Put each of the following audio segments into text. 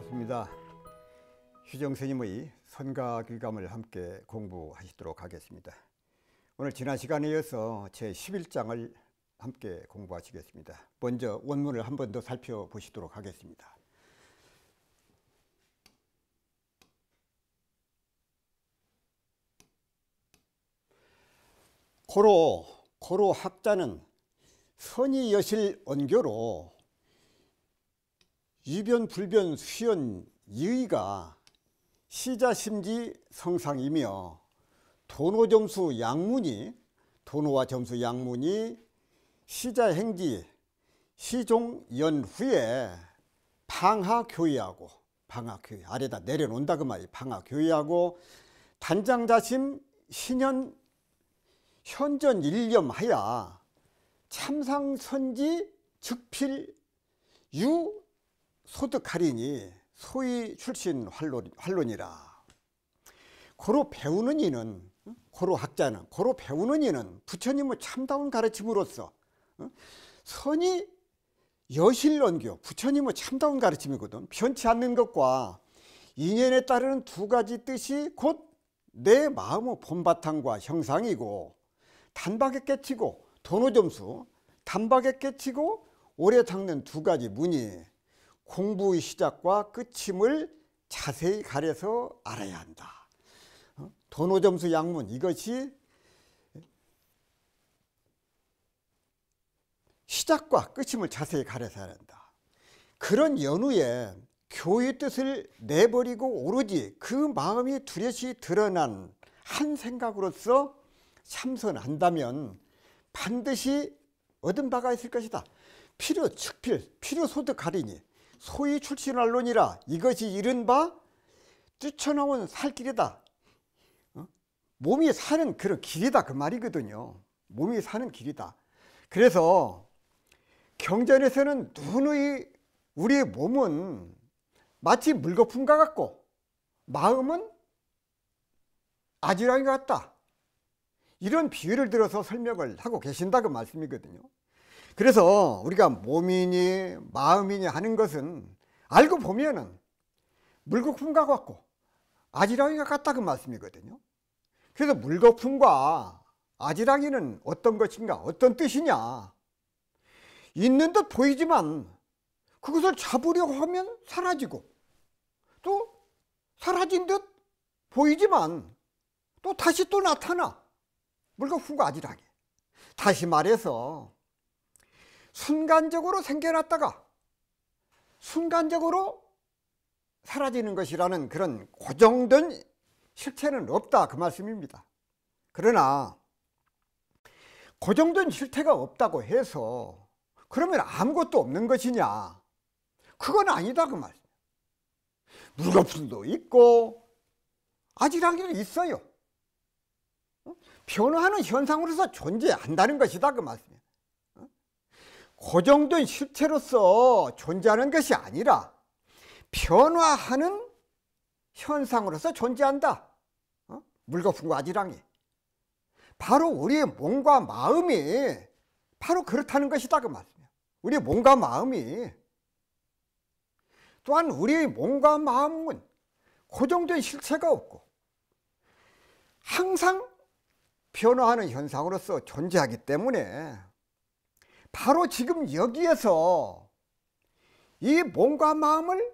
반갑습니다. 휴정 스님의 선가귀감을 함께 공부하시도록 하겠습니다. 오늘 지난 시간에 이어서 제11장을 함께 공부하시겠습니다. 먼저 원문을 한 번 더 살펴보시도록 하겠습니다. 고로 고로 학자는 선이 여실 언교로 유변, 불변, 수연, 이의가 시자심지 성상이며 도노 점수 양문이 도노와 점수 양문이 시자 행지 시종 연후에 방하 교의하고 방하 교의 아래다 내려놓는다 그 말이 방하 교의하고 단장 자심 신현 현전 일념하야 참상선지 즉필 유 소득 할인이 소위 출신 활론, 이라 고로 배우는 이는 고로 학자는 고로 배우는 이는 부처님의 참다운 가르침으로써 선이 여실론교 부처님의 참다운 가르침이거든 변치 않는 것과 인연에 따르는 두 가지 뜻이 곧 내 마음의 본바탕과 형상이고 단박에 깨치고 도노점수 단박에 깨치고 오래 닦는 두 가지 문이 공부의 시작과 끝임을 자세히 가려서 알아야 한다. 어? 도노점수 양문 이것이 시작과 끝임을 자세히 가려서 알아야 한다. 그런 연후에 교의 뜻을 내버리고 오로지 그 마음이 두려시 드러난 한 생각으로서 참선한다면 반드시 얻은 바가 있을 것이다. 필요 측필, 필요 소득 가리니 소위 출신언론이라 이것이 이른바 뛰쳐나온 살길이다. 어? 몸이 사는 그런 길이다 그 말이거든요. 몸이 사는 길이다. 그래서 경전에서는 누누이 우리의 몸은 마치 물거품과 같고 마음은 아지랑이 같다. 이런 비유를 들어서 설명을 하고 계신다 그 말씀이거든요. 그래서 우리가 몸이니 마음이니 하는 것은 알고 보면은 물거품과 같고 아지랑이가 같다 그 말씀이거든요. 그래서 물거품과 아지랑이는 어떤 것인가 어떤 뜻이냐 있는 듯 보이지만 그것을 잡으려 고 하면 사라지고 또 사라진 듯 보이지만 또 다시 또 나타나 물거품과 아지랑이 다시 말해서 순간적으로 생겨났다가 순간적으로 사라지는 것이라는 그런 고정된 실체는 없다 그 말씀입니다. 그러나 고정된 실태가 없다고 해서 그러면 아무것도 없는 것이냐 그건 아니다 그말씀에요도 있고 아지랑이도 있어요. 변화하는 현상으로서 존재한다는 것이다 그 말씀. 고정된 실체로서 존재하는 것이 아니라 변화하는 현상으로서 존재한다. 어? 물거품과 아 지랑이. 바로 우리의 몸과 마음이 바로 그렇다는 것이다 그 말씀이에요. 우리의 몸과 마음이 또한 우리의 몸과 마음은 고정된 실체가 없고 항상 변화하는 현상으로서 존재하기 때문에 바로 지금 여기에서 이 몸과 마음을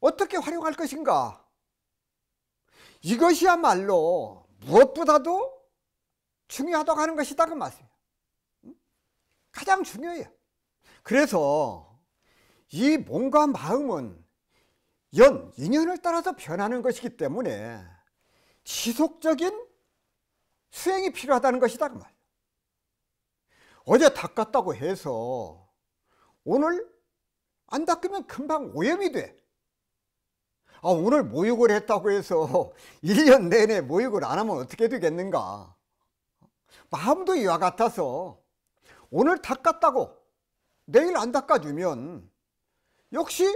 어떻게 활용할 것인가 이것이야말로 무엇보다도 중요하다고 하는 것이다 그 말씀이에요 가장 중요해요 그래서 이 몸과 마음은 연, 인연을 따라서 변하는 것이기 때문에 지속적인 수행이 필요하다는 것이다 그 말. 이에요 어제 닦았다고 해서 오늘 안 닦으면 금방 오염이 돼. 아, 오늘 모욕을 했다고 해서 1년 내내 모욕을 안 하면 어떻게 되겠는가. 마음도 이와 같아서 오늘 닦았다고 내일 안 닦아주면 역시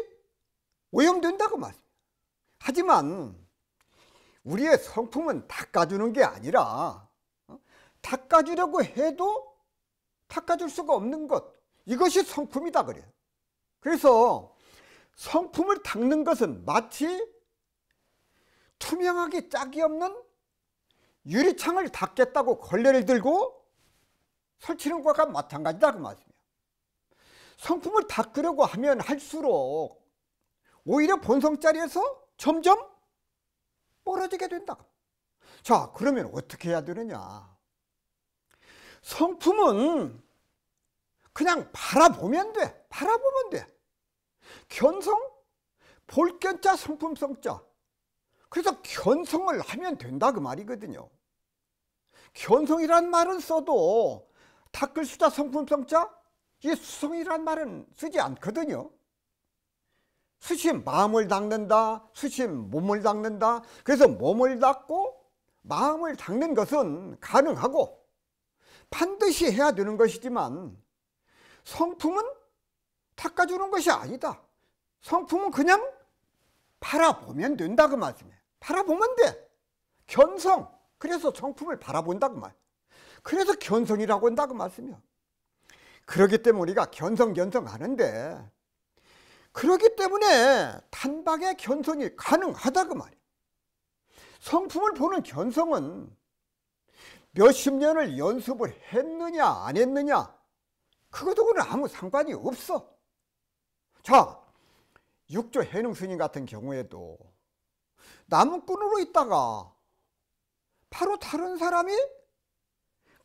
오염된다고 말입니다. 하지만 우리의 성품은 닦아주는 게 아니라 어? 닦아주려고 해도 닦아줄 수가 없는 것 이것이 성품이다 그래요. 그래서 성품을 닦는 것은 마치 투명하게 짝이 없는 유리창을 닦겠다고 걸레를 들고 설치는 것과 마찬가지다 그 말씀이에요. 성품을 닦으려고 하면 할수록 오히려 본성 자리에서 점점 멀어지게 된다. 자 그러면 어떻게 해야 되느냐 성품은 그냥 바라보면 돼. 바라보면 돼. 견성? 볼견자 성품성자. 그래서 견성을 하면 된다 그 말이거든요. 견성이란 말은 써도 닦을수자 성품성자 이게 수성이란 말은 쓰지 않거든요. 수심 마음을 닦는다 수심 몸을 닦는다 그래서 몸을 닦고 마음을 닦는 것은 가능하고 반드시 해야 되는 것이지만 성품은 닦아주는 것이 아니다. 성품은 그냥 바라보면 된다 그 말씀이에요. 바라보면 돼. 견성. 그래서 성품을 바라본다고 말. 그래서 견성이라고 한다고 말씀이요. 그러기 때문에 우리가 견성 견성 하는데 그러기 때문에 단박에 견성이 가능하다고 말이에요. 성품을 보는 견성은 몇십 년을 연습을 했느냐 안 했느냐 그것하고는 아무 상관이 없어. 자, 육조 해능 스님 같은 경우에도 나무꾼으로 있다가 바로 다른 사람이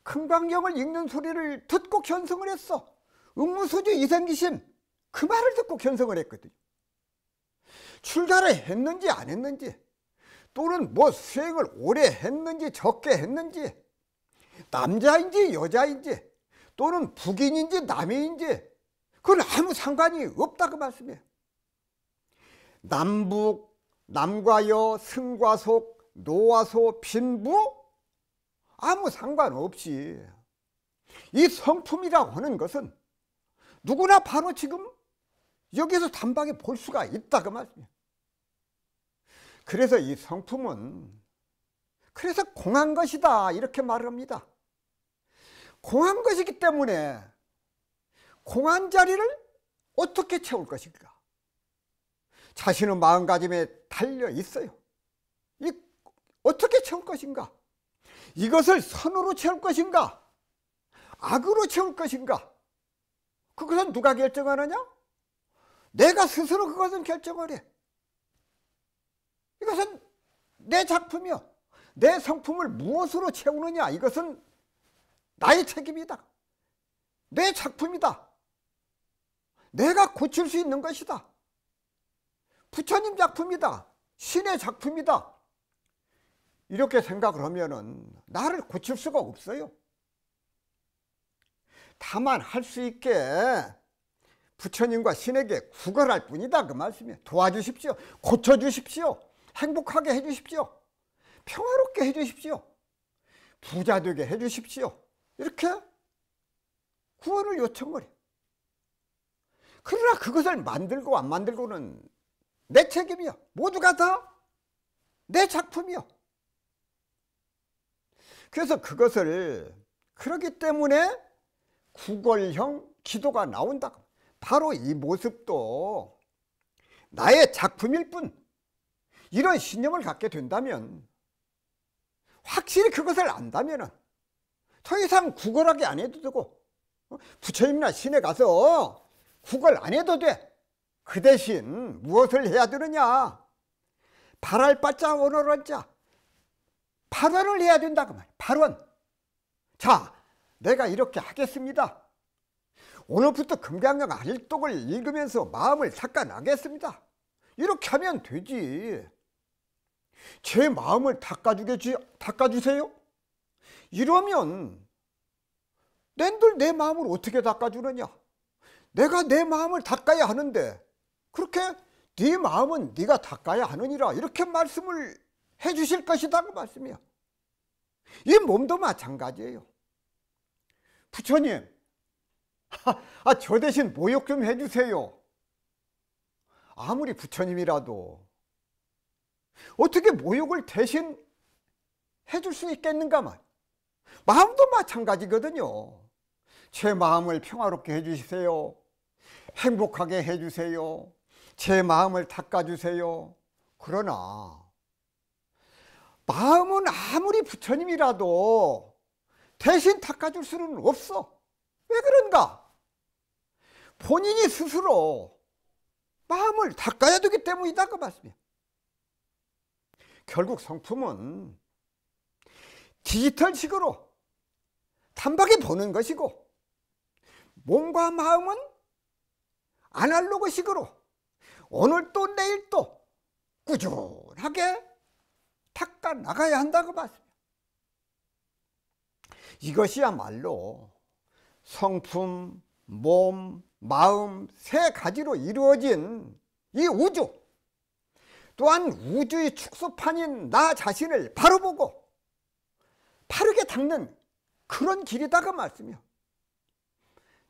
금강경을 읽는 소리를 듣고 견성을 했어. 음무소주 이생기심 그 말을 듣고 견성을 했거든요. 출가를 했는지 안 했는지 또는 뭐 수행을 오래 했는지 적게 했는지 남자인지 여자인지 또는 북인인지 남인인지 그건 아무 상관이 없다고 그 말씀해요. 남북, 남과 여, 승과 속, 노와 소, 빈부 아무 상관없이 이 성품이라고 하는 것은 누구나 바로 지금 여기서 단박에 볼 수가 있다고 그 말씀해요. 그래서 이 성품은 그래서 공한 것이다 이렇게 말 합니다. 공한 것이기 때문에 공한 자리를 어떻게 채울 것인가 자신의 마음가짐에 달려 있어요 이 어떻게 채울 것인가 이것을 선으로 채울 것인가 악으로 채울 것인가 그것은 누가 결정하느냐 내가 스스로 그것은 결정을 해 이것은 내 작품이요 내 성품을 무엇으로 채우느냐 이것은 나의 책임이다. 내 작품이다. 내가 고칠 수 있는 것이다. 부처님 작품이다. 신의 작품이다. 이렇게 생각을 하면은 나를 고칠 수가 없어요. 다만 할 수 있게 부처님과 신에게 구걸할 뿐이다 그 말씀이에요. 도와주십시오. 고쳐주십시오. 행복하게 해주십시오. 평화롭게 해주십시오. 부자 되게 해주십시오. 이렇게 구원을 요청을 해. 그러나 그것을 만들고 안 만들고는 내 책임이야. 모두가 다 내 작품이야. 그래서 그것을 그렇기 때문에 구걸형 기도가 나온다. 바로 이 모습도 나의 작품일 뿐 이런 신념을 갖게 된다면 확실히 그것을 안다면 은더 이상 구걸하게 안 해도 되고 어? 부처님이나 신에 가서 구걸 안 해도 돼. 그 대신 무엇을 해야 되느냐? 발할 바자 원어를 자 발언을 해야 된다 그 말. 이야 발언. 자, 내가 이렇게 하겠습니다. 오늘부터 금강경 알독을 읽으면서 마음을 닦아나겠습니다. 이렇게 하면 되지. 제 마음을 닦아주겠지, 닦아주세요? 이러면 낸들 내 마음을 어떻게 닦아주느냐? 내가 내 마음을 닦아야 하는데 그렇게 네 마음은 네가 닦아야 하느니라 이렇게 말씀을 해 주실 것이다 그 말씀이야. 이 몸도 마찬가지예요. 부처님, 아, 저 대신 모욕 좀 해주세요. 아무리 부처님이라도 어떻게 모욕을 대신 해 줄 수 있겠는가 말. 마음도 마찬가지거든요. 제 마음을 평화롭게 해주세요. 행복하게 해주세요. 제 마음을 닦아주세요. 그러나 마음은 아무리 부처님이라도 대신 닦아줄 수는 없어. 왜 그런가? 본인이 스스로 마음을 닦아야 되기 때문이다 그 말씀이야. 결국 성품은 디지털식으로 탐박에 보는 것이고 몸과 마음은 아날로그식으로 오늘 또 내일 또 꾸준하게 닦아 나가야 한다고 봤습니다. 이것이야말로 성품, 몸, 마음 세 가지로 이루어진 이 우주 또한 우주의 축소판인 나 자신을 바로 보고 바르게 닦는 그런 길이다가 말씀이요.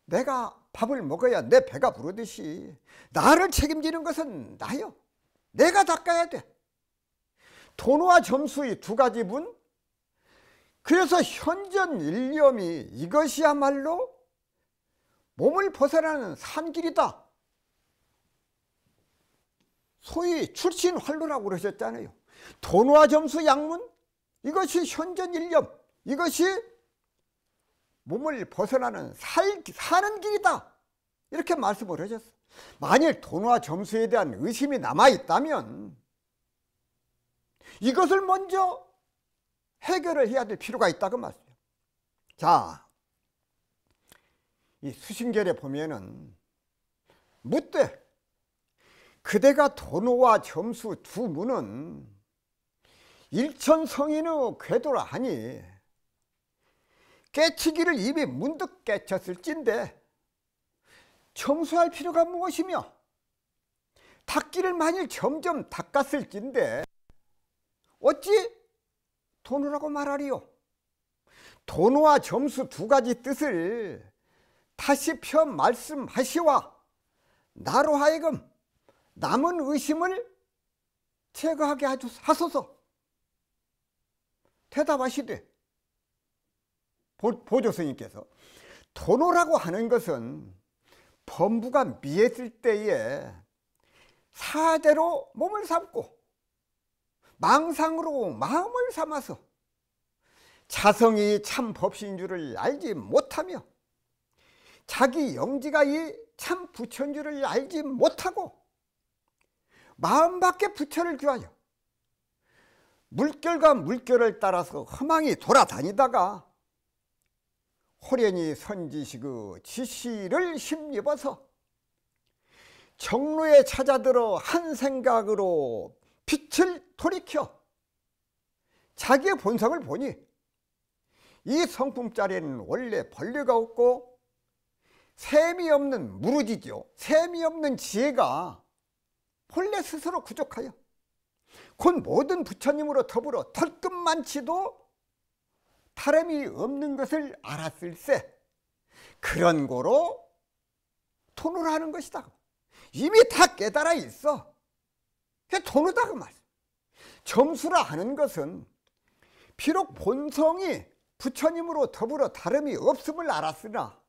내가 밥을 먹어야 내 배가 부르듯이 나를 책임지는 것은 나요. 내가 닦아야 돼. 돈와 점수의 두 가지 분. 그래서 현전 일념이 이것이야말로 몸을 벗어나는 산길이다. 소위 출신 활로라고 그러셨잖아요. 돈와 점수 양문 이것이 현전 일념 이것이 몸을 벗어나는 살, 사는 길이다. 이렇게 말씀을 하셨어. 만일 돈과 점수에 대한 의심이 남아있다면 이것을 먼저 해결을 해야 될 필요가 있다고 그 말씀해요. 자, 이 수신결에 보면은 묻되 그대가 돈호와 점수 두 문은 일천성인의 궤도라 하니 깨치기를 입에 문득 깨쳤을진데 청소할 필요가 무엇이며 닦기를 만일 점점 닦았을진데 어찌 돈우라고 말하리요 돈우와 점수 두 가지 뜻을 다시 펴 말씀하시와 나로 하여금 남은 의심을 제거하게 하소서 대답하시되 보조스님께서 도노라고 하는 것은 범부가 미했을 때에 사대로 몸을 삼고 망상으로 마음을 삼아서 자성이 참 법신 줄을 알지 못하며 자기 영지가 이 참 부처인 줄을 알지 못하고 마음밖에 부처를 규하여 물결과 물결을 따라서 허망히 돌아다니다가 호련이선지시의 지시를 힘입어서 정로에 찾아들어 한 생각으로 빛을 돌이켜 자기의 본성을 보니 이 성품자리에는 원래 벌레가 없고 셈이 없는 무르지죠 셈이 없는 지혜가 본래 스스로 부족하여 곧 모든 부처님으로 더불어 털끝만치도 바름이 없는 것을 알았을세 그런 고로 토노를 하는 것이다. 이미 다 깨달아 있어. 그 토노다 그 말. 점수라 하는 것은 비록 본성이 부처님으로 더불어 다름이 없음을 알았으나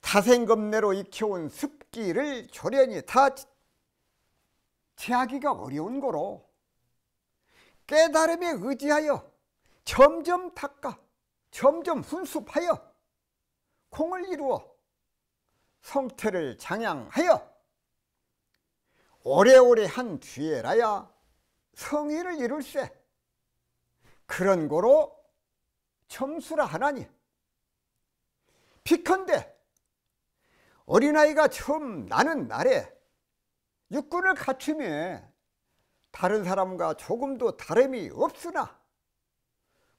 타생겁내로 익혀온 습기를 조련히 다 제하기가 어려운 거로 깨달음에 의지하여 점점 닦아 점점 훈습하여 공을 이루어 성태를 장양하여 오래오래 한 뒤에라야 성의를 이룰세 그런 거로 점수라 하나니 피컨대 어린아이가 처음 나는 날에 육군을 갖추며 다른 사람과 조금도 다름이 없으나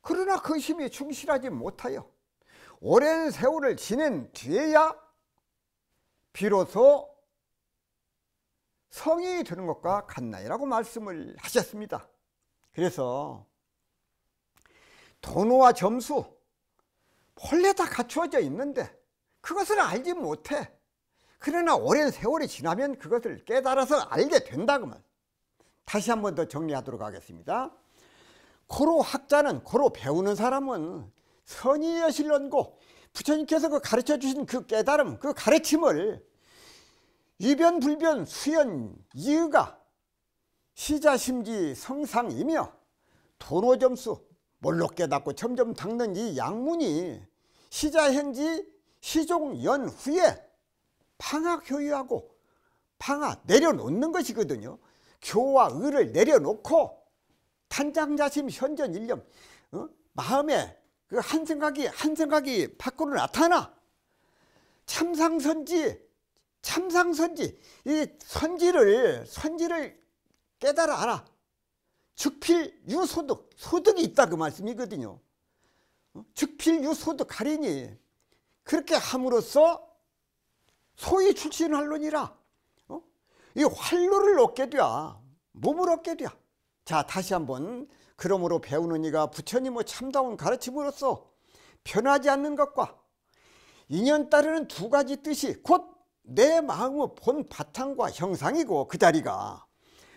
그러나 그 힘이 충실하지 못하여 오랜 세월을 지낸 뒤에야 비로소 성이 되는 것과 같나이라고 말씀을 하셨습니다. 그래서 돈호와 점수 원래 다 갖추어져 있는데 그것을 알지 못해. 그러나 오랜 세월이 지나면 그것을 깨달아서 알게 된다고 말. 다시 한번 더 정리하도록 하겠습니다. 고로 학자는 고로 배우는 사람은 선의 여실련고 부처님께서 그 가르쳐 주신 그 깨달음 그 가르침을 유변 불변 수연 이유가 시자심지 성상이며 도로점수 몰로 깨닫고 점점 닦는 이 양문이 시자행지 시종연 후에 방학효유하고 방아 내려놓는 것이거든요. 교와 을을 내려놓고 탄장자심 현전 일념 어? 마음에 그 한 생각이 한 생각이 밖으로 나타나 참상선지 참상선지 이 선지를 선지를 깨달아 알아 즉필 유소득 소득이 있다 그 말씀이거든요 어? 즉필 유소득 가리니 그렇게 함으로써 소위 출신할론이라 어? 이 활로를 얻게 돼야 몸을 얻게 돼야 자 다시 한번 그러므로 배우는 이가 부처님의 참다운 가르침으로써 변하지 않는 것과 인연 따르는 두 가지 뜻이 곧 내 마음의 본 바탕과 형상이고 그 자리가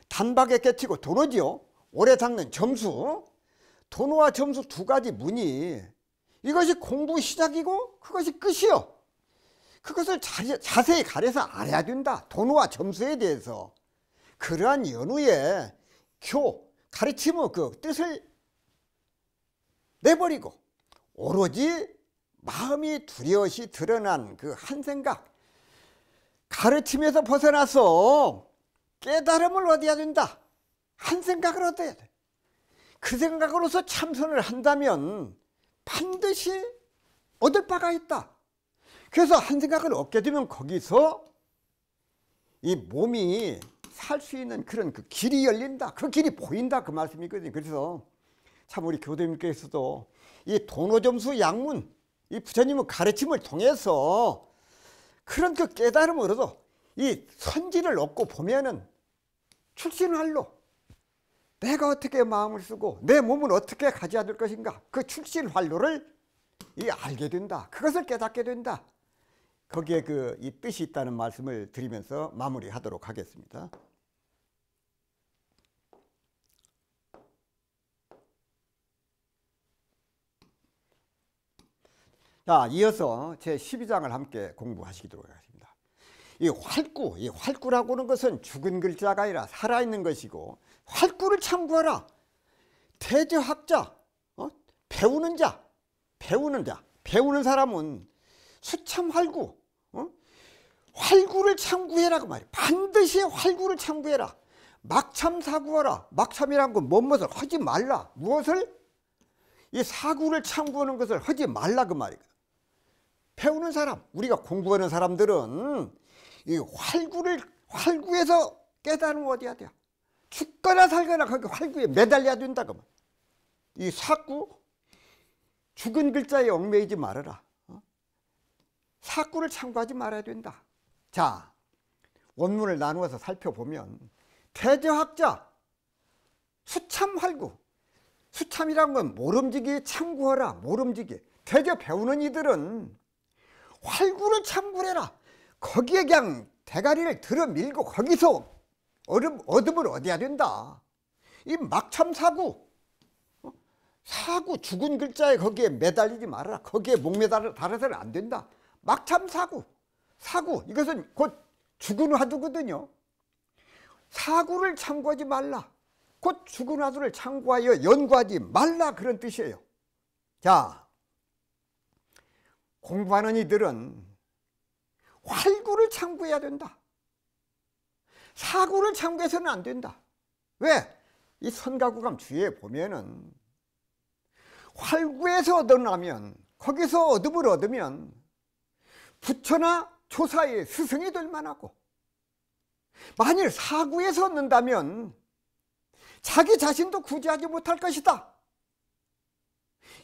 단박에 깨치고 도로지요 오래 닦는 점수 도노와 점수 두 가지 문이 이것이 공부 시작이고 그것이 끝이요 그것을 자세히 가려서 알아야 된다 도노와 점수에 대해서 그러한 연후에 교, 가르침의 그 뜻을 내버리고 오로지 마음이 두려워시 드러난 그 한 생각 가르침에서 벗어나서 깨달음을 얻어야 된다 한 생각을 얻어야 돼. 그 생각으로서 참선을 한다면 반드시 얻을 바가 있다. 그래서 한 생각을 얻게 되면 거기서 이 몸이 살수 있는 그런 그 길이 열린다. 그 길이 보인다. 그 말씀이거든요. 그래서 참 우리 교도님께서도 이 도노점수 양문, 이 부처님의 가르침을 통해서 그런 그 깨달음을 얻어 이 선지를 얻고 보면은 출신활로 내가 어떻게 마음을 쓰고 내 몸은 어떻게 가져야 될 것인가 그 출신활로를 이 알게 된다. 그것을 깨닫게 된다. 거기에 그 이 뜻이 있다는 말씀을 드리면서 마무리하도록 하겠습니다. 자, 이어서 제 12장을 함께 공부하시기록 하겠습니다. 이 활구, 이 활구라고 하는 것은 죽은 글자가 아니라 살아있는 것이고 활구를 참고하라. 대제학자, 어? 배우는 자, 배우는 자, 배우는 사람은 수참 활구, 어? 활구를 참고해라 그 말이 반드시 활구를 참고해라. 막참 사구하라. 막참이란 건 무엇을 하지 말라. 무엇을? 이 사구를 참고하는 것을 하지 말라 그 말이야. 배우는 사람, 우리가 공부하는 사람들은 이 활구를 활구에서 깨달은 어디야 돼요. 죽거나 살거나 거기 활구에 매달려야 된다 그만. 이 사구 죽은 글자에 얽매이지 말아라. 어? 사구를 참고하지 말아야 된다. 자, 원문을 나누어서 살펴보면 대제학자 수참활구 수참이란 건 모름지기 참고하라 모름지기 대제 배우는 이들은 활구를 창구해라 거기에 그냥 대가리를 들어밀고 거기서 얼음, 어둠을 얻어야 된다 이 막참 사구 어? 사구 죽은 글자에 거기에 매달리지 말아라 거기에 목매달아서는 안 된다 막참 사구 사구 이것은 곧 죽은 화두거든요 사구를 참고하지 말라 곧 죽은 화두를 참고하여 연구하지 말라 그런 뜻이에요 자 공부하는 이들은 활구를 참고해야 된다. 사구를 참고해서는 안 된다. 왜? 이 선가구감 주의에 보면은 활구에서 얻어나면 거기서 어둠을 얻으면 부처나 조사의 스승이 될 만하고 만일 사구에서 얻는다면 자기 자신도 구제하지 못할 것이다.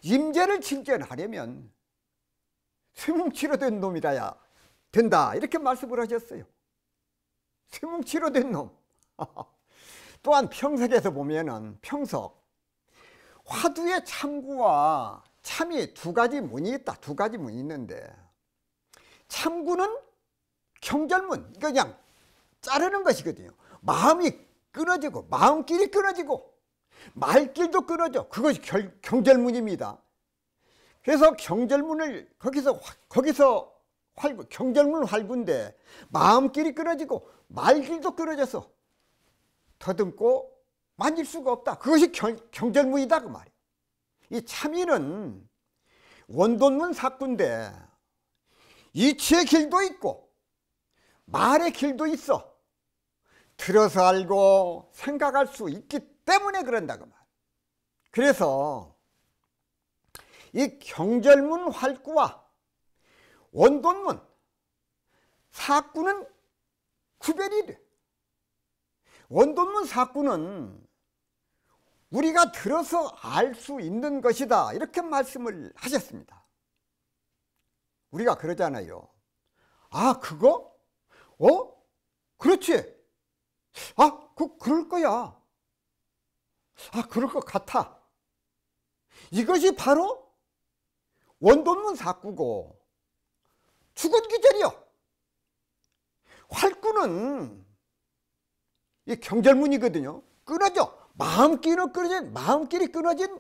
임재를 진전하려면 쇠뭉치로 된 놈이라야 된다 이렇게 말씀을 하셨어요. 쇠뭉치로 된 놈. 또한 평석에서 보면은 평석 화두의 참구와 참이 두 가지 문이 있다. 두 가지 문이 있는데 참구는 경절문 이거 그냥 자르는 것이거든요. 마음이 끊어지고 마음길이 끊어지고 말길도 끊어져. 그것이 결, 경절문입니다. 그래서 경절문을 거기서 거기서 활부, 경절문 활부인데 마음길이 끊어지고 말길도 끊어져서 더듬고 만질 수가 없다. 그것이 경, 경절문이다 그 말이에요. 이 참인은 원돈문 사꾼데 이치의 길도 있고 말의 길도 있어. 들어서 알고 생각할 수 있기 때문에 그런다 그 말. 그래서 이 경절문 활구와 원돈문 사구는 구별이 돼. 원돈문 사구는 우리가 들어서 알 수 있는 것이다 이렇게 말씀을 하셨습니다. 우리가 그러잖아요. 아 그거? 어? 그렇지. 아 그, 그럴 거야. 아 그럴 것 같아. 이것이 바로 원돈문 사꾸고 죽은 기절이요. 활구는 이 경절문이거든요. 끊어져. 마음끼리 끊어진 마음끼리 끊어진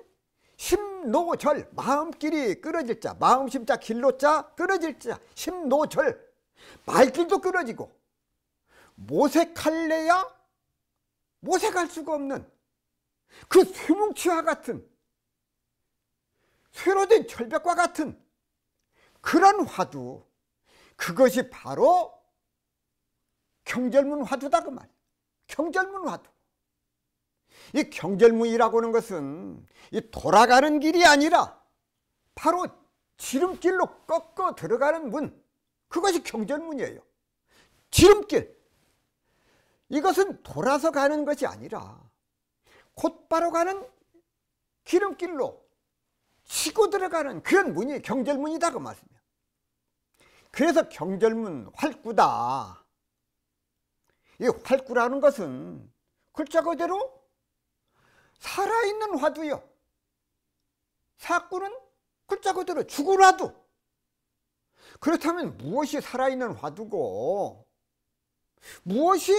심노절 마음끼리 끊어질 자 마음심자 길로자 끊어질 자 심노절 말길도 끊어지고 모색할래야 모색할 수가 없는 그 쇠뭉치와 같은 쇠로 된철벽과 같은 그런 화두 그것이 바로 경절문 화두다 그 말. 경절문 화두. 이 경절문이라고 하는 것은 이 돌아가는 길이 아니라 바로 지름길로 꺾어 들어가는 문. 그것이 경절문이에요. 지름길. 이것은 돌아서 가는 것이 아니라 곧바로 가는 기름길로 치고 들어가는 그런 문이 경절문이다 그 말씀이에요. 그래서 경절문 활구다. 이 활구라는 것은 글자 그대로 살아있는 화두요. 사구는 글자 그대로 죽으라도 그렇다면 무엇이 살아있는 화두고 무엇이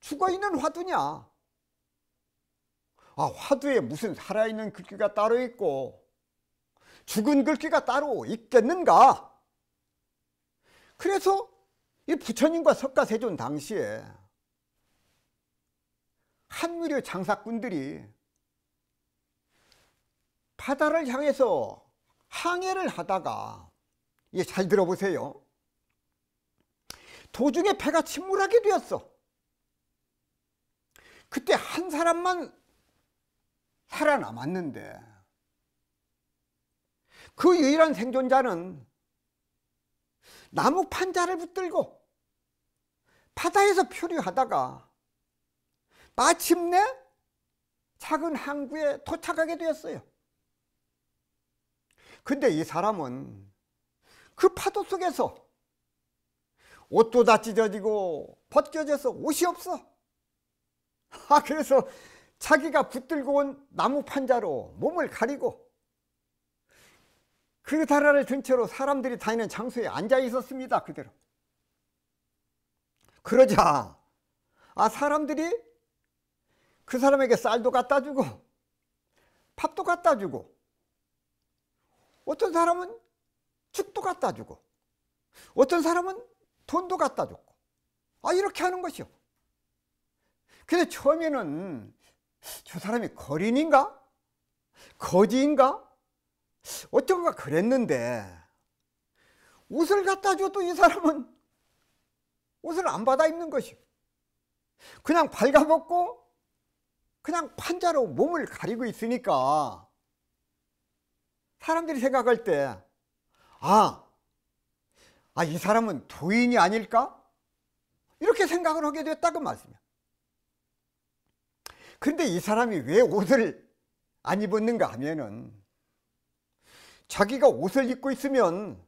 죽어있는 화두냐 아, 화두에 무슨 살아있는 글귀가 따로 있고 죽은 글귀가 따로 있겠는가? 그래서 이 부처님과 석가세존 당시에 한무려 장사꾼들이 바다를 향해서 항해를 하다가 예, 잘 들어보세요. 도중에 배가 침몰하게 되었어. 그때 한 사람만 살아남았는데 그 유일한 생존자는 나무 판자를 붙들고 바다에서 표류하다가 마침내 작은 항구에 도착하게 되었어요. 근데 이 사람은 그 파도 속에서 옷도 다 찢어지고 벗겨져서 옷이 없어. 아, 그래서 자기가 붙들고 온 나무 판자로 몸을 가리고 그 나라를 든 채로 사람들이 다니는 장소에 앉아 있었습니다. 그대로. 그러자 아 사람들이 그 사람에게 쌀도 갖다 주고 밥도 갖다 주고 어떤 사람은 죽도 갖다 주고 어떤 사람은 돈도 갖다 줬고 아 이렇게 하는 것이요. 근데 처음에는 저 사람이 거린인가? 거지인가? 어쩐가 그랬는데 옷을 갖다 줘도 이 사람은 옷을 안 받아 입는 것이 그냥 발가벗고 그냥 판자로 몸을 가리고 있으니까 사람들이 생각할 때 아, 아 이 사람은 도인이 아닐까? 이렇게 생각을 하게 됐다 그 말씀이야. 근데이 사람이 왜 옷을 안 입었는가 하면은 자기가 옷을 입고 있으면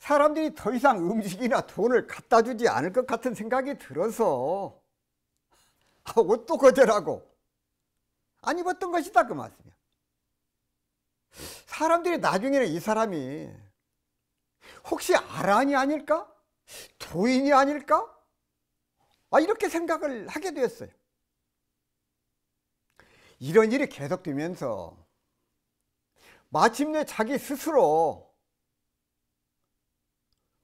사람들이 더 이상 음식이나 돈을 갖다 주지 않을 것 같은 생각이 들어서 아, 옷도 거절하고 안 입었던 것이다 그 말씀이야. 사람들이 나중에는 이 사람이 혹시 아란이 아닐까? 도인이 아닐까? 아, 이렇게 생각을 하게 되었어요. 이런 일이 계속되면서 마침내 자기 스스로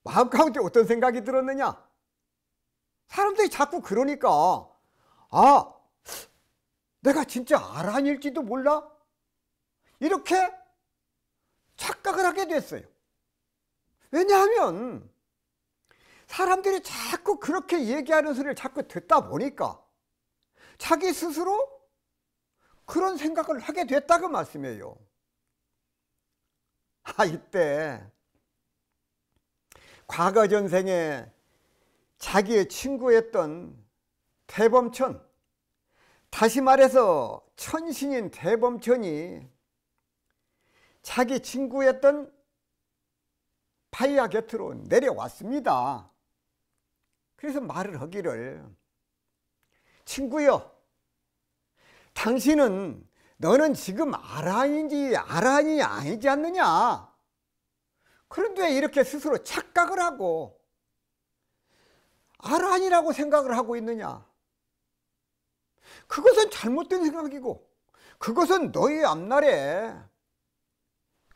마음 가운데 어떤 생각이 들었느냐? 사람들이 자꾸 그러니까 아 내가 진짜 아란일지도 몰라? 이렇게 착각을 하게 됐어요. 왜냐하면 사람들이 자꾸 그렇게 얘기하는 소리를 자꾸 듣다 보니까 자기 스스로 그런 생각을 하게 됐다고 말씀해요. 아, 이때 과거 전생에 자기의 친구였던 대범천, 다시 말해서 천신인 대범천이 자기 친구였던 파이아 곁으로 내려왔습니다. 그래서 말을 하기를 친구여 당신은 너는 지금 아라인지 아라인이 아니지 않느냐? 그런데 이렇게 스스로 착각을 하고 아란이라고 생각을 하고 있느냐? 그것은 잘못된 생각이고 그것은 너희 앞날에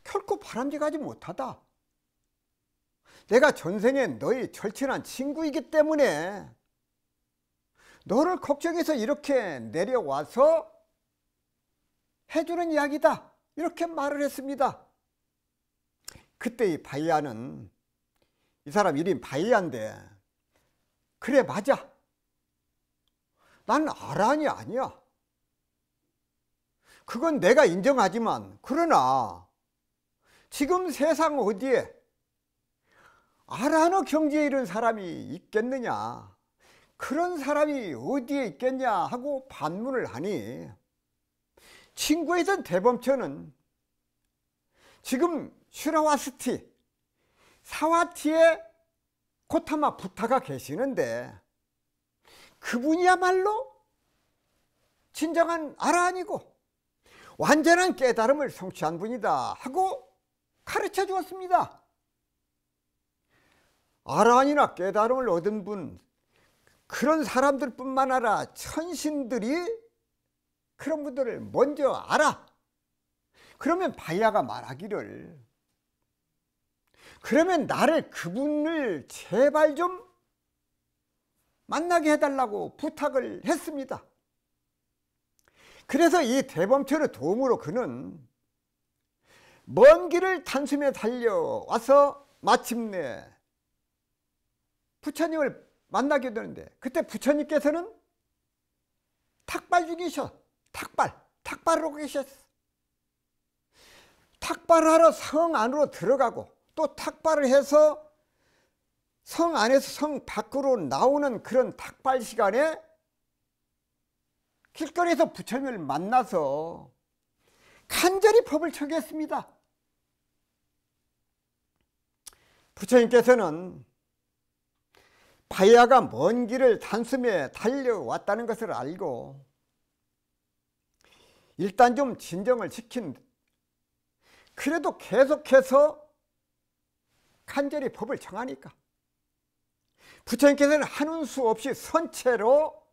결코 바람직하지 못하다. 내가 전생에 너희 절친한 친구이기 때문에 너를 걱정해서 이렇게 내려와서 해주는 이야기다 이렇게 말을 했습니다 그때 이 바이아는 이 사람 이름 바이아인데 그래 맞아 난 아란이 아니야 그건 내가 인정하지만 그러나 지금 세상 어디에 아란어 경지에 이른 사람이 있겠느냐 그런 사람이 어디에 있겠냐 하고 반문을 하니 친구이던 대범천은 지금 슈라와스티 사와티의 코타마 부타가 계시는데 그분이야말로 진정한 아라 아니고 완전한 깨달음을 성취한 분이다 하고 가르쳐 주었습니다. 아라니나 아 깨달음을 얻은 분 그런 사람들뿐만 아니라 천신들이 그런 분들을 먼저 알아. 그러면 바이아가 말하기를 그러면 나를 그분을 제발 좀 만나게 해달라고 부탁을 했습니다. 그래서 이대범천를 도움으로 그는 먼 길을 단숨에 달려와서 마침내 부처님을 만나게 되는데 그때 부처님께서는 탁발 중이셔. 탁발. 탁발하고 계셨어. 탁발하러 성 안으로 들어가고 또 탁발을 해서 성 안에서 성 밖으로 나오는 그런 탁발 시간에 길거리에서 부처님을 만나서 간절히 법을 청했습니다. 부처님께서는 바이아가먼 길을 단숨에 달려왔다는 것을 알고 일단 좀 진정을 지킨 그래도 계속해서 간절히 법을 정하니까 부처님께서는 하는 수 없이 선체로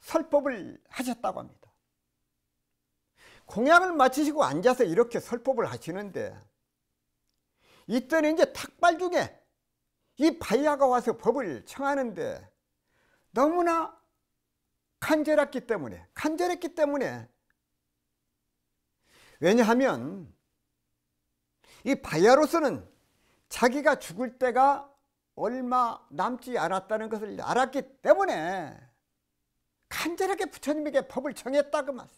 설법을 하셨다고 합니다. 공양을 마치시고 앉아서 이렇게 설법을 하시는데 이때는 이제 탁발 중에 이 바이아가 와서 법을 청하는데 너무나 간절했기 때문에 간절했기 때문에 왜냐하면 이 바이아로서는 자기가 죽을 때가 얼마 남지 않았다는 것을 알았기 때문에 간절하게 부처님에게 법을 청했다고 그 말씀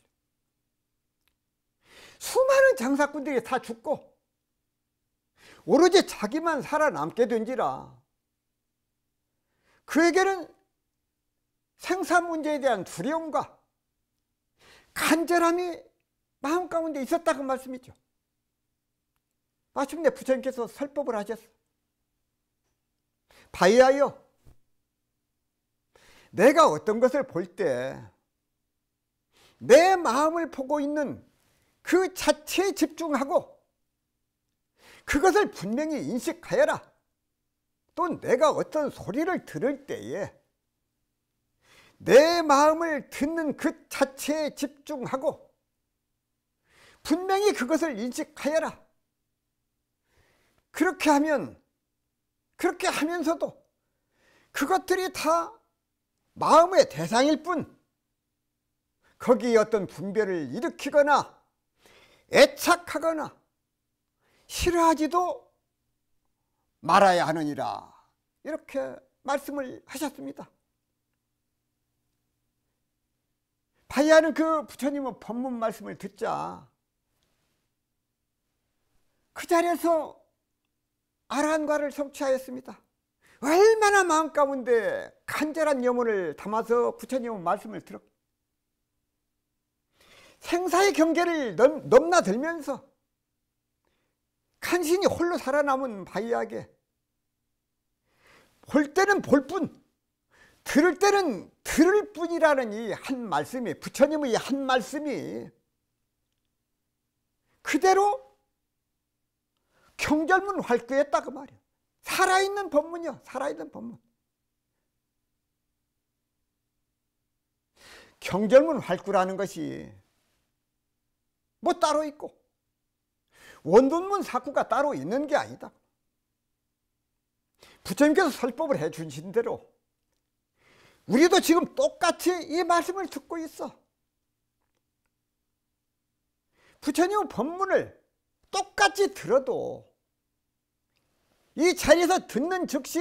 수많은 장사꾼들이 다 죽고 오로지 자기만 살아남게 된지라 그에게는 생산 문제에 대한 두려움과 간절함이 마음 가운데 있었다고 말씀이죠 마침내 부처님께서 설법을 하셨어 바이하여 내가 어떤 것을 볼 때 내 마음을 보고 있는 그 자체에 집중하고 그것을 분명히 인식하여라. 또 내가 어떤 소리를 들을 때에 내 마음을 듣는 그 자체에 집중하고 분명히 그것을 인식하여라. 그렇게 하면 그렇게 하면서도 그것들이 다 마음의 대상일 뿐 거기에 어떤 분별을 일으키거나 애착하거나 싫어하지도 말아야 하느니라 이렇게 말씀을 하셨습니다 바이아는 그 부처님의 법문 말씀을 듣자 그 자리에서 아란과를 성취하였습니다 얼마나 마음 가운데 간절한 염원을 담아서 부처님의 말씀을 들었 생사의 경계를 넘, 넘나들면서 간신히 홀로 살아남은 바이야게볼 때는 볼 뿐, 들을 때는 들을 뿐이라는 이 한 말씀이 부처님의 이 한 말씀이 그대로 경절문 활구했다 그 말이야. 살아있는 법문이요. 살아있는 법문. 경절문 활구라는 것이 뭐 따로 있고 원둔문 사구가 따로 있는 게 아니다. 부처님께서 설법을 해 주신 대로 우리도 지금 똑같이 이 말씀을 듣고 있어. 부처님 법문을 똑같이 들어도 이 자리에서 듣는 즉시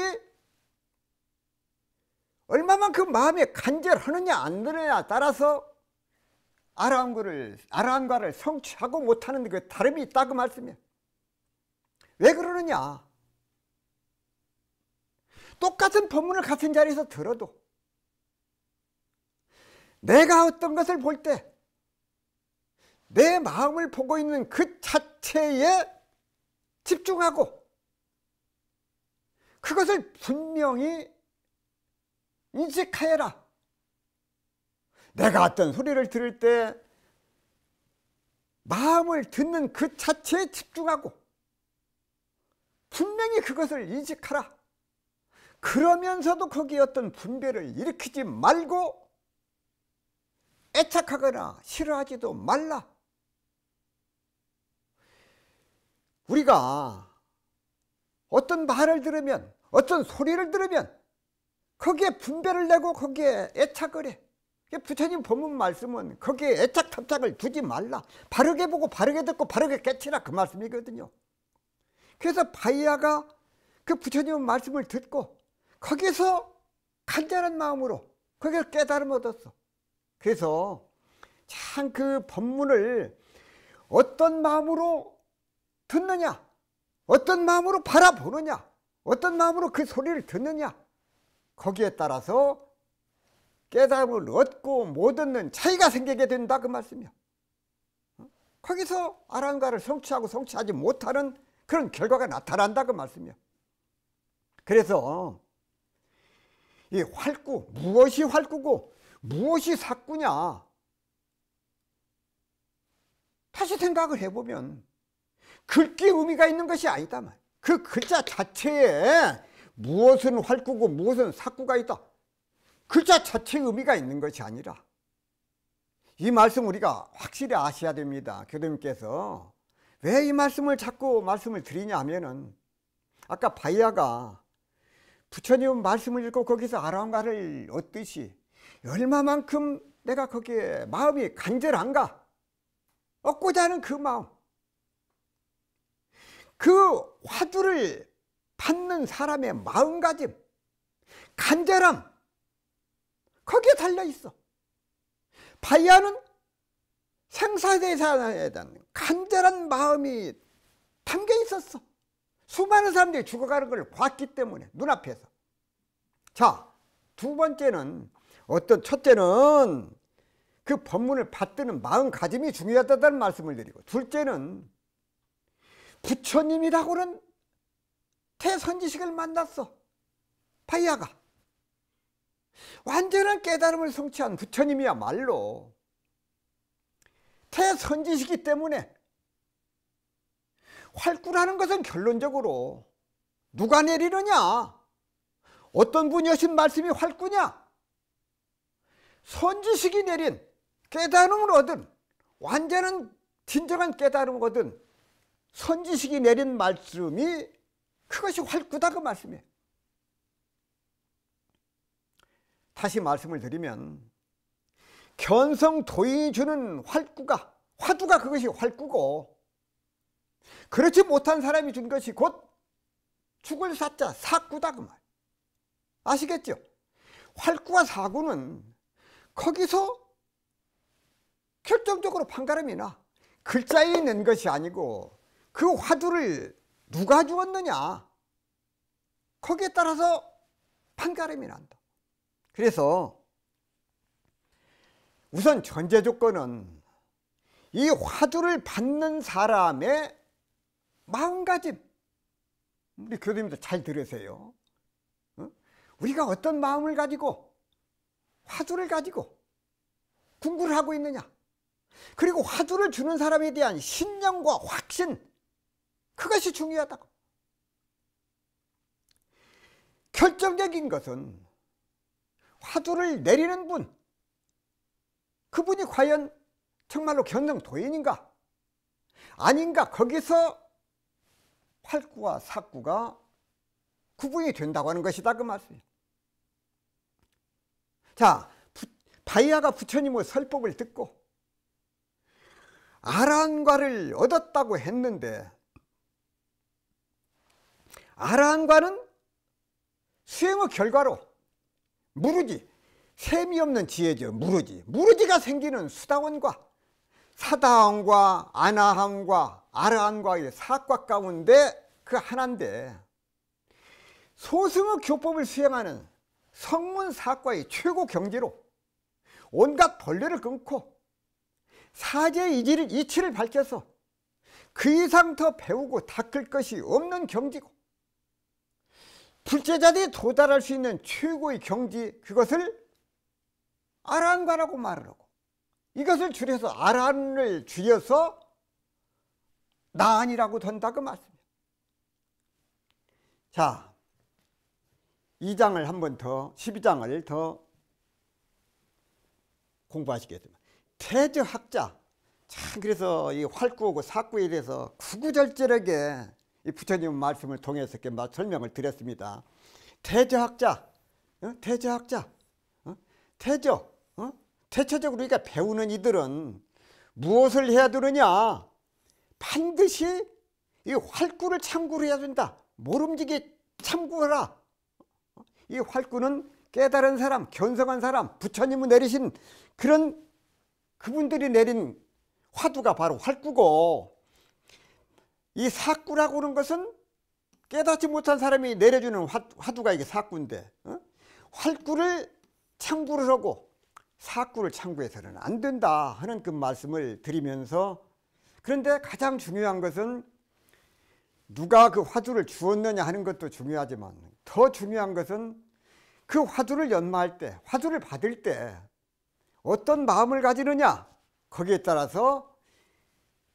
얼마만큼 마음에 간절하느냐 안 드느냐 따라서 아람과를, 아람과를 성취하고 못하는 그 다름이 있다 고 말씀이에요. 왜 그러느냐? 똑같은 법문을 같은 자리에서 들어도 내가 어떤 것을 볼 때 내 마음을 보고 있는 그 자체에 집중하고 그것을 분명히 인식하여라. 내가 어떤 소리를 들을 때 마음을 듣는 그 자체에 집중하고 분명히 그것을 인식하라. 그러면서도 거기 에 어떤 분별을 일으키지 말고 애착하거나 싫어하지도 말라. 우리가 어떤 말을 들으면 어떤 소리를 들으면 거기에 분별을 내고 거기에 애착을 해. 예, 부처님 본문 말씀은 거기에 애착 탐착을 두지 말라 바르게 보고 바르게 듣고 바르게 깨치라 그 말씀이거든요 그래서 바이아가 그 부처님 말씀을 듣고 거기서 간절한 마음으로 거기서 깨달음 얻었어 그래서 참 그 법문을 어떤 마음으로 듣느냐 어떤 마음으로 바라보느냐 어떤 마음으로 그 소리를 듣느냐 거기에 따라서 깨달음을 얻고 못 얻는 차이가 생기게 된다 그말씀이요 어? 거기서 아랑가를 성취하고 성취하지 못하는 그런 결과가 나타난다 그 말씀이야. 그래서 이 활구 무엇이 활구고 무엇이 삭구냐 다시 생각을 해보면 글귀 의미가 있는 것이 아니다 그 글자 자체에 무엇은 활구고 무엇은 삭구가 있다 글자 그 자체의 의미가 있는 것이 아니라 이 말씀 우리가 확실히 아셔야 됩니다. 교도님께서 왜 이 말씀을 자꾸 말씀을 드리냐 하면은 아까 바이아가 부처님 말씀을 읽고 거기서 아랑가를 얻듯이 얼마만큼 내가 거기에 마음이 간절한가 얻고자 하는 그 마음 그 화두를 받는 사람의 마음가짐 간절함 거기에 달려있어. 바이아는 생사대사에 대한 간절한 마음이 담겨 있었어. 수많은 사람들이 죽어가는 걸 봤기 때문에 눈앞에서. 자, 두 번째는 어떤 첫째는 그 법문을 받드는 마음가짐이 중요하다는 말씀을 드리고 둘째는 부처님이라고는 태선지식을 만났어. 파이아가. 완전한 깨달음을 성취한 부처님이야말로 태선지시기 때문에 활구라는 것은 결론적으로 누가 내리느냐 어떤 분이 하신 말씀이 활구냐 선지식이 내린 깨달음을 얻은 완전한 진정한 깨달음을 얻은 선지식이 내린 말씀이 그것이 활구다 그 말씀이에요 다시 말씀을 드리면 견성 도의주는 활구가 화두가 그것이 활구고 그렇지 못한 사람이 준 것이 곧 죽을 사자 사구다 그 말. 아시겠죠? 활구와 사구는 거기서 결정적으로 판가름이 나. 글자에 있는 것이 아니고 그 화두를 누가 주었느냐 거기에 따라서 판가름이 난다. 그래서 우선 전제 조건은 이 화두를 받는 사람의 마음가짐 우리 교도님들 잘 들으세요 우리가 어떤 마음을 가지고 화두를 가지고 궁구를 하고 있느냐 그리고 화두를 주는 사람에 대한 신념과 확신 그것이 중요하다고 결정적인 것은 화두를 내리는 분 그분이 과연 정말로 견능도인인가 아닌가 거기서 팔구와 사구가 구분이 된다고 하는 것이다 그 말씀이에요. 자 부, 바이아가 부처님의 설법을 듣고 아란과를 얻었다고 했는데 아란과는 수행의 결과로 무르지 셈이 없는 지혜죠 무르지 무르지가 생기는 수다원과 사다함과 아나함과 아라함과 사과 가운데 그 하나인데 소승의 교법을 수행하는 성문사과의 최고 경지로 온갖 벌레를 끊고 사제의 이치를, 밝혀서 그 이상 더 배우고 닦을 것이 없는 경지고 불제자들이 도달할 수 있는 최고의 경지 그것을 아란과라고 말을 하고 이것을 줄여서 아란을 줄여서 나안이라고 던다 고말씀합니다 그 자, 2장을 한 번 더, 12장을 더 공부하시겠습니다. 태즈학자, 참 그래서 이 활구하고 사구에 대해서 구구절절하게 이 부처님 말씀을 통해서 이 설명을 드렸습니다. 태저학자, 어? 태저학자, 어? 태저, 어? 태초적으로 그러니 배우는 이들은 무엇을 해야 되느냐? 반드시 이 활구를 참고를 해야 된다. 모름지기 참고해라. 이 활구는 깨달은 사람, 견성한 사람, 부처님을 내리신 그런 그분들이 내린 화두가 바로 활구고 이 사꾸라고 하는 것은 깨닫지 못한 사람이 내려주는 화, 두가 이게 사꾸인데 어? 활구를 창구를 하고 사꾸를 창구해서는 안 된다 하는 그 말씀을 드리면서 그런데 가장 중요한 것은 누가 그 화두를 주었느냐 하는 것도 중요하지만 더 중요한 것은 그 화두를 연마할 때 화두를 받을 때 어떤 마음을 가지느냐 거기에 따라서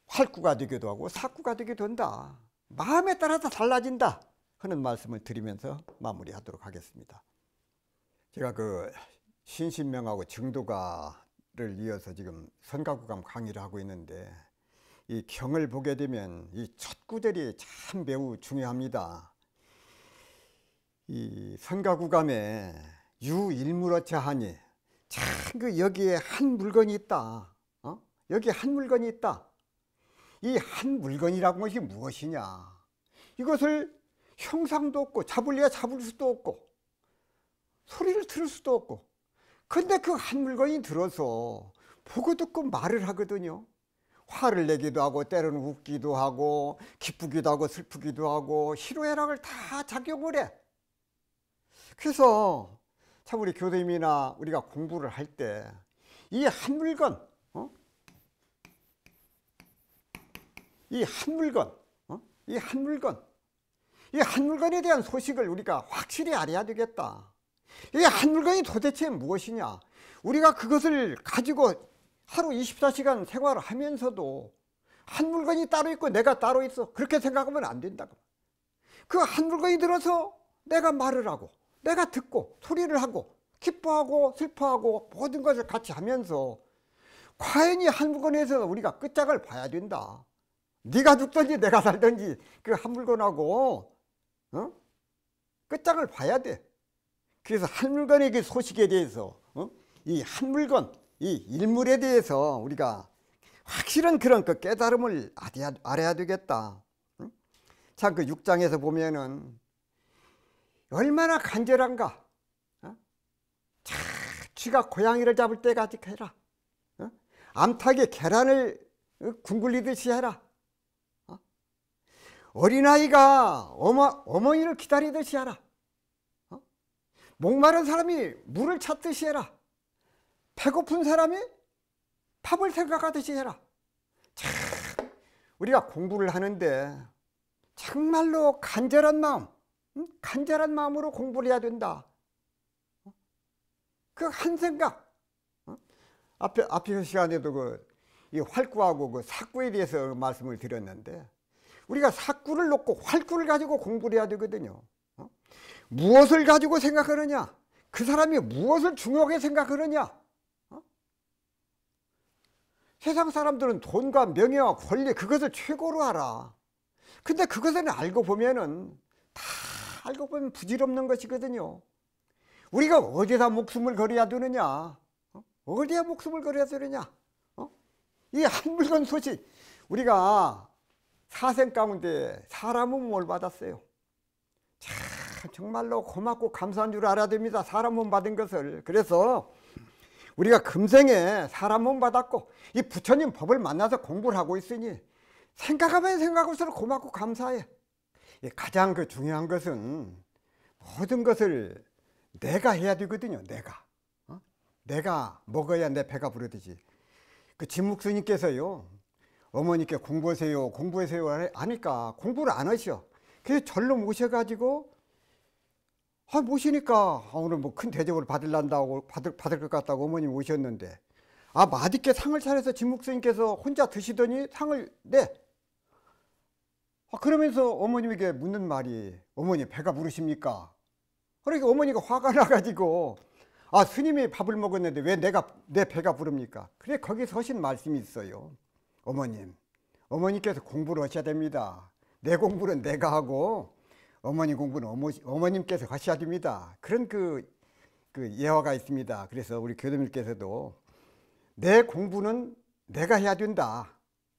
활구가 되기도 하고 사구가 되기도 한다. 마음에 따라서 달라진다. 하는 말씀을 드리면서 마무리하도록 하겠습니다. 제가 그 신신명하고 증도가를 이어서 지금 선가구감 강의를 하고 있는데 이 경을 보게 되면 이 첫 구절이 참 매우 중요합니다. 이 선가구감에 유일무러차 하니 참 그 여기에 한 물건이 있다. 어? 여기에 한 물건이 있다. 이한 물건이라는 것이 무엇이냐 이것을 형상도 없고 잡을래야 잡을 수도 없고 소리를 들을 수도 없고 근데 그 한 물건이 들어서 보고 듣고 말을 하거든요 화를 내기도 하고 때로는 웃기도 하고 기쁘기도 하고 슬프기도 하고 희로애락을 다 작용을 해 그래서 참 우리 교도님이나 우리가 공부를 할 때 이 한 물건 이한 물건, 어? 이한 물건, 이 한 물건에 대한 소식을 우리가 확실히 알아야 되겠다. 이 한 물건이 도대체 무엇이냐? 우리가 그것을 가지고 하루 24시간 생활을 하면서도 한 물건이 따로 있고 내가 따로 있어. 그렇게 생각하면 안 된다고. 그 한 물건이 들어서 내가 말을 하고 내가 듣고 소리를 하고 기뻐하고 슬퍼하고 모든 것을 같이 하면서 과연 이 한 물건에서 우리가 끝장을 봐야 된다. 네가 죽든지 내가 살든지 그 한물건하고 어? 끝장을 봐야 돼. 그래서 한물건의 그 소식에 대해서 어? 이 한물건 이 일물에 대해서 우리가 확실한 그런 그 깨달음을 알아야, 알아야 되겠다. 응? 참그 6장에서 보면은 얼마나 간절한가. 어? 쥐가 고양이를 잡을 때까지 해라. 어? 암탉이 계란을 굶굴리듯이 어? 해라. 어린아이가 어머, 어머니를 기다리듯이 하라. 어? 목마른 사람이 물을 찾듯이 해라. 배고픈 사람이 밥을 생각하듯이 해라. 참, 우리가 공부를 하는데 정말로 간절한 마음, 간절한 마음으로 공부를 해야 된다. 어? 그한 생각. 어? 앞에, 앞에 시간에도 그, 이 활구하고 그 사구에 대해서 말씀을 드렸는데 우리가 사구를 놓고 활구를 가지고 공부를 해야 되거든요. 어? 무엇을 가지고 생각하느냐? 그 사람이 무엇을 중요하게 생각하느냐? 어? 세상 사람들은 돈과 명예와 권리 그것을 최고로 알아. 근데 그것을 알고 보면은 다 알고 보면 부질없는 것이거든요. 우리가 어디다 목숨을 걸어야 되느냐? 어? 어디에 목숨을 걸어야 되느냐? 어? 이한 물건 소식 우리가 사생 가운데 사람은 뭘 받았어요? 참 정말로 고맙고 감사한 줄 알아야 됩니다. 사람 몸 받은 것을. 그래서 우리가 금생에 사람 몸 받았고 이 부처님 법을 만나서 공부를 하고 있으니 생각하면 생각할수록 고맙고 감사해. 가장 그 중요한 것은 모든 것을 내가 해야 되거든요. 내가. 어? 내가 먹어야 내 배가 부르듯이. 그 진묵스님께서요. 어머니께 공부하세요 공부하세요 하니까 공부를 안 하셔 그래서 절로 모셔가지고 아 모시니까 아, 오늘 뭐 큰 대접을 받을란다고 받을, 받을 것 같다고 어머니 모셨는데 아 맛있게 상을 차려서 진목스님께서 혼자 드시더니 상을 내 아, 그러면서 어머님에게 묻는 말이 어머니 배가 부르십니까 그러니까 어머니가 화가 나가지고 아 스님이 밥을 먹었는데 왜 내가 내 배가 부릅니까 그래 거기 서신 하 말씀이 있어요 어머님, 어머니께서 공부를 하셔야 됩니다. 내 공부는 내가 하고 어머니 공부는 어머, 어머님께서 하셔야 됩니다. 그런 그, 그 예화가 있습니다. 그래서 우리 교도님께서도 내 공부는 내가 해야 된다.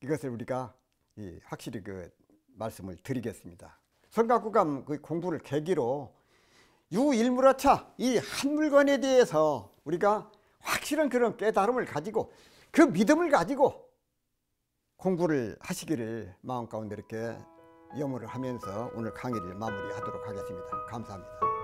이것을 우리가 예, 확실히 그 말씀을 드리겠습니다. 성각구감 그 공부를 계기로 유일무라차 이 한 물건에 대해서 우리가 확실한 그런 깨달음을 가지고 그 믿음을 가지고 공부를 하시기를 마음 가운데 이렇게 염원을 하면서 오늘 강의를 마무리하도록 하겠습니다. 감사합니다.